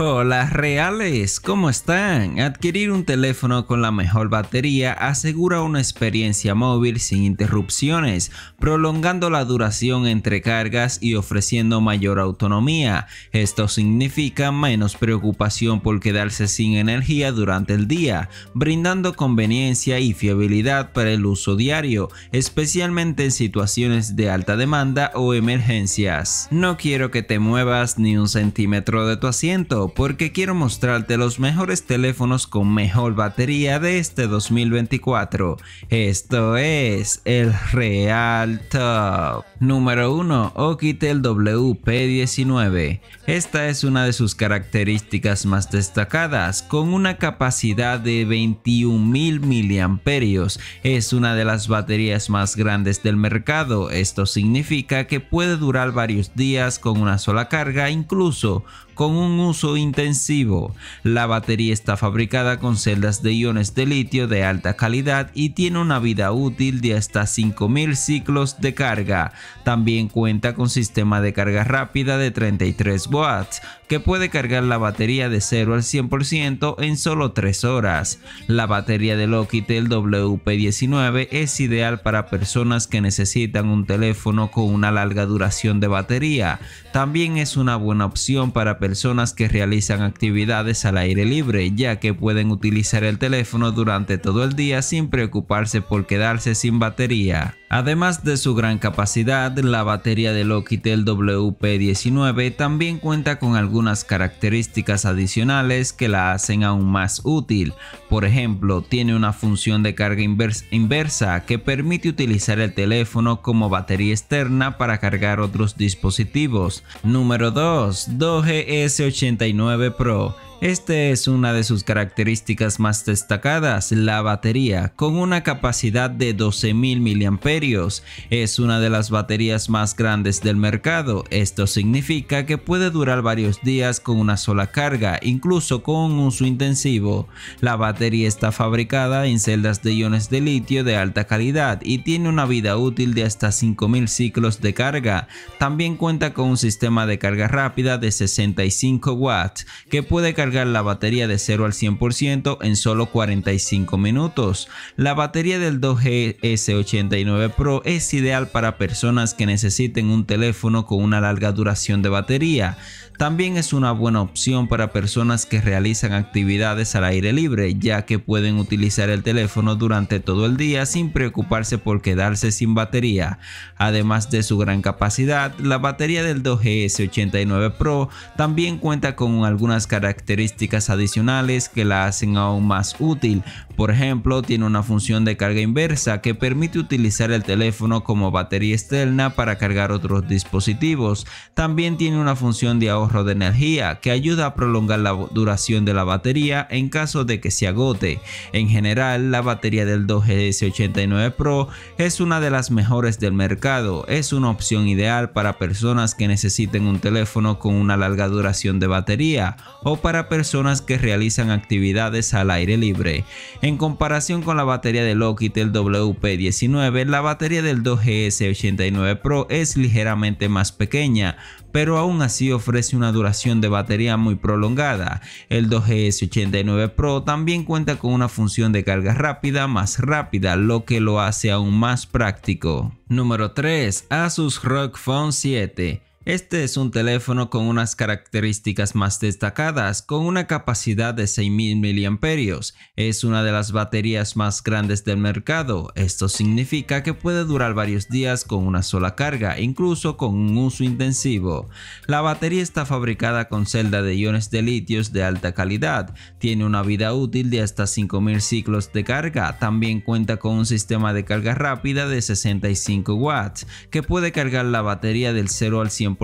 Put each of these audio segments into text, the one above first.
Hola reales, ¿cómo están? Adquirir un teléfono con la mejor batería asegura una experiencia móvil sin interrupciones, prolongando la duración entre cargas y ofreciendo mayor autonomía. Esto significa menos preocupación por quedarse sin energía durante el día, brindando conveniencia y fiabilidad para el uso diario, especialmente en situaciones de alta demanda o emergencias. No quiero que te muevas ni un centímetro de tu asiento porque quiero mostrarte los mejores teléfonos con mejor batería de este 2024. Esto es el Real Top. Número 1. Okitel WP19. Esta es una de sus características más destacadas, con una capacidad de 21.000 mAh. Es una de las baterías más grandes del mercado. Esto significa que puede durar varios días con una sola carga, incluso con un uso intensivo. La batería está fabricada con celdas de iones de litio de alta calidad y tiene una vida útil de hasta 5000 ciclos de carga. También cuenta con sistema de carga rápida de 33 watts, que puede cargar la batería de 0 al 100% en solo 3 horas. La batería de Logitech WP19 es ideal para personas que necesitan un teléfono con una larga duración de batería. También es una buena opción para personas personas que realizan actividades al aire libre, ya que pueden utilizar el teléfono durante todo el día sin preocuparse por quedarse sin batería. Además de su gran capacidad, la batería de Lokitel WP-19 también cuenta con algunas características adicionales que la hacen aún más útil. Por ejemplo, tiene una función de carga inversa que permite utilizar el teléfono como batería externa para cargar otros dispositivos. Número 2. 2GS89 Pro esta es una de sus características más destacadas, la batería, con una capacidad de 12.000 mAh. Es una de las baterías más grandes del mercado, esto significa que puede durar varios días con una sola carga, incluso con un uso intensivo. La batería está fabricada en celdas de iones de litio de alta calidad y tiene una vida útil de hasta 5.000 ciclos de carga. También cuenta con un sistema de carga rápida de 65 watts, que puede cargar la batería de 0 al 100% en solo 45 minutos. La batería del 2G 89 Pro es ideal para personas que necesiten un teléfono con una larga duración de batería. También es una buena opción para personas que realizan actividades al aire libre, ya que pueden utilizar el teléfono durante todo el día sin preocuparse por quedarse sin batería. Además de su gran capacidad, la batería del 2GS89 Pro también cuenta con algunas características características adicionales que la hacen aún más útil, por ejemplo, tiene una función de carga inversa que permite utilizar el teléfono como batería externa para cargar otros dispositivos. También tiene una función de ahorro de energía que ayuda a prolongar la duración de la batería en caso de que se agote. En general, la batería del 2GS89 Pro es una de las mejores del mercado. Es una opción ideal para personas que necesiten un teléfono con una larga duración de batería o para personas que realizan actividades al aire libre. En comparación con la batería de Logitech WP19, la batería del 2GS89 Pro es ligeramente más pequeña, pero aún así ofrece una duración de batería muy prolongada. El 2GS89 Pro también cuenta con una función de carga rápida más rápida, lo que lo hace aún más práctico. Número 3. Asus ROG Phone 7 este es un teléfono con unas características más destacadas, con una capacidad de 6.000 mAh. Es una de las baterías más grandes del mercado. Esto significa que puede durar varios días con una sola carga, incluso con un uso intensivo. La batería está fabricada con celda de iones de litios de alta calidad. Tiene una vida útil de hasta 5.000 ciclos de carga. También cuenta con un sistema de carga rápida de 65 watts, que puede cargar la batería del 0 al 100%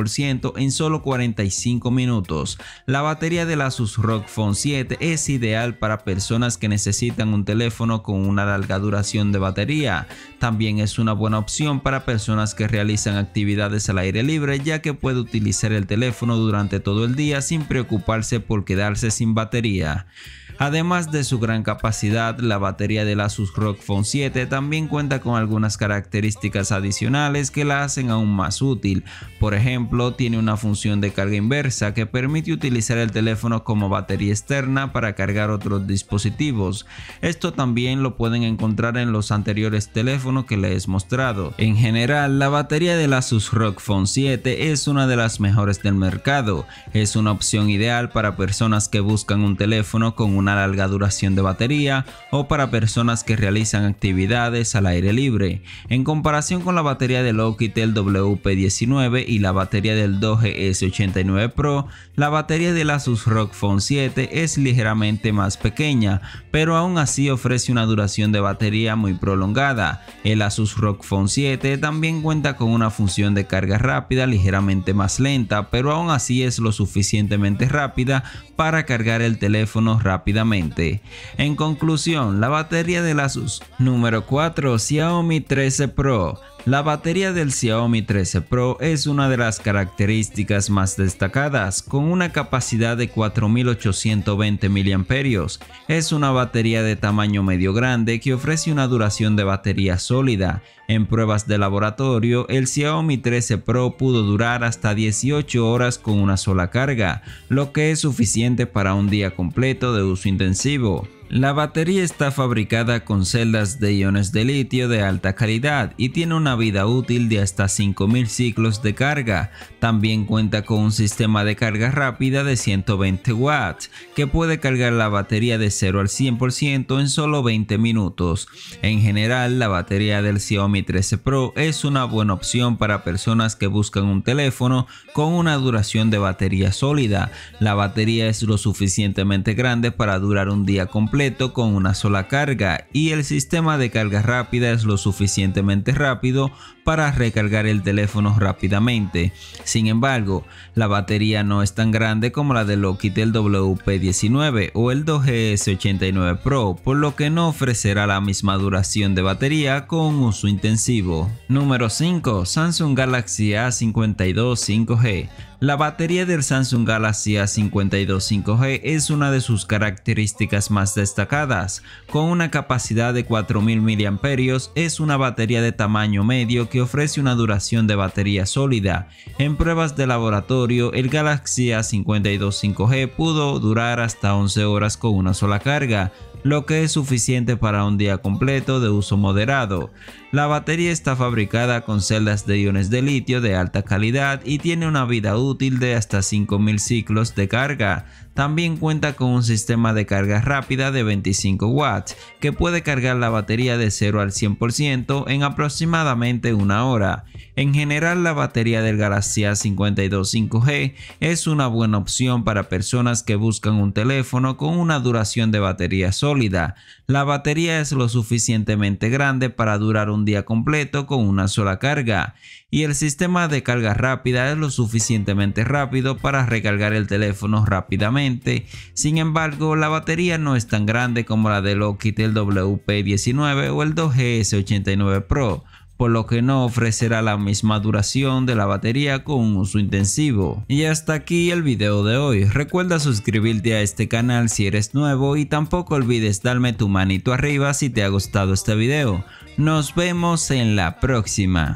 en solo 45 minutos. La batería del Asus rock Phone 7 es ideal para personas que necesitan un teléfono con una larga duración de batería. También es una buena opción para personas que realizan actividades al aire libre ya que puede utilizar el teléfono durante todo el día sin preocuparse por quedarse sin batería. Además de su gran capacidad, la batería del Asus ROG Phone 7 también cuenta con algunas características adicionales que la hacen aún más útil. Por ejemplo, tiene una función de carga inversa que permite utilizar el teléfono como batería externa para cargar otros dispositivos. Esto también lo pueden encontrar en los anteriores teléfonos que les he mostrado. En general, la batería del Asus ROG Phone 7 es una de las mejores del mercado. Es una opción ideal para personas que buscan un teléfono con una una larga duración de batería o para personas que realizan actividades al aire libre, en comparación con la batería del Oukitel WP19 y la batería del 2 s 89 Pro, la batería del Asus ROG Phone 7 es ligeramente más pequeña, pero aún así ofrece una duración de batería muy prolongada. El Asus ROG Phone 7 también cuenta con una función de carga rápida ligeramente más lenta, pero aún así es lo suficientemente rápida para cargar el teléfono rápido en conclusión, la batería de la número 4 Xiaomi 13 Pro la batería del Xiaomi 13 Pro es una de las características más destacadas, con una capacidad de 4820 mAh. Es una batería de tamaño medio grande que ofrece una duración de batería sólida. En pruebas de laboratorio, el Xiaomi 13 Pro pudo durar hasta 18 horas con una sola carga, lo que es suficiente para un día completo de uso intensivo. La batería está fabricada con celdas de iones de litio de alta calidad y tiene una vida útil de hasta 5000 ciclos de carga. También cuenta con un sistema de carga rápida de 120 watts que puede cargar la batería de 0 al 100% en solo 20 minutos. En general, la batería del Xiaomi 13 Pro es una buena opción para personas que buscan un teléfono con una duración de batería sólida. La batería es lo suficientemente grande para durar un día completo completo con una sola carga y el sistema de carga rápida es lo suficientemente rápido para recargar el teléfono rápidamente. Sin embargo, la batería no es tan grande como la del WP19 o el 2GS89 Pro, por lo que no ofrecerá la misma duración de batería con uso intensivo. Número 5. Samsung Galaxy A52 5G la batería del Samsung Galaxy A52 5G es una de sus características más destacadas. Con una capacidad de 4000 mAh es una batería de tamaño medio que ofrece una duración de batería sólida. En pruebas de laboratorio, el Galaxy A52 5G pudo durar hasta 11 horas con una sola carga, lo que es suficiente para un día completo de uso moderado. La batería está fabricada con celdas de iones de litio de alta calidad y tiene una vida útil de hasta 5000 ciclos de carga, también cuenta con un sistema de carga rápida de 25 watts que puede cargar la batería de 0 al 100% en aproximadamente una hora. En general la batería del Galaxy A52 5G es una buena opción para personas que buscan un teléfono con una duración de batería sólida. La batería es lo suficientemente grande para durar un día completo con una sola carga y el sistema de carga rápida es lo suficientemente rápido para recargar el teléfono rápidamente sin embargo, la batería no es tan grande como la del el WP19 o el 2GS89 Pro, por lo que no ofrecerá la misma duración de la batería con un uso intensivo. Y hasta aquí el video de hoy, recuerda suscribirte a este canal si eres nuevo y tampoco olvides darme tu manito arriba si te ha gustado este video. Nos vemos en la próxima.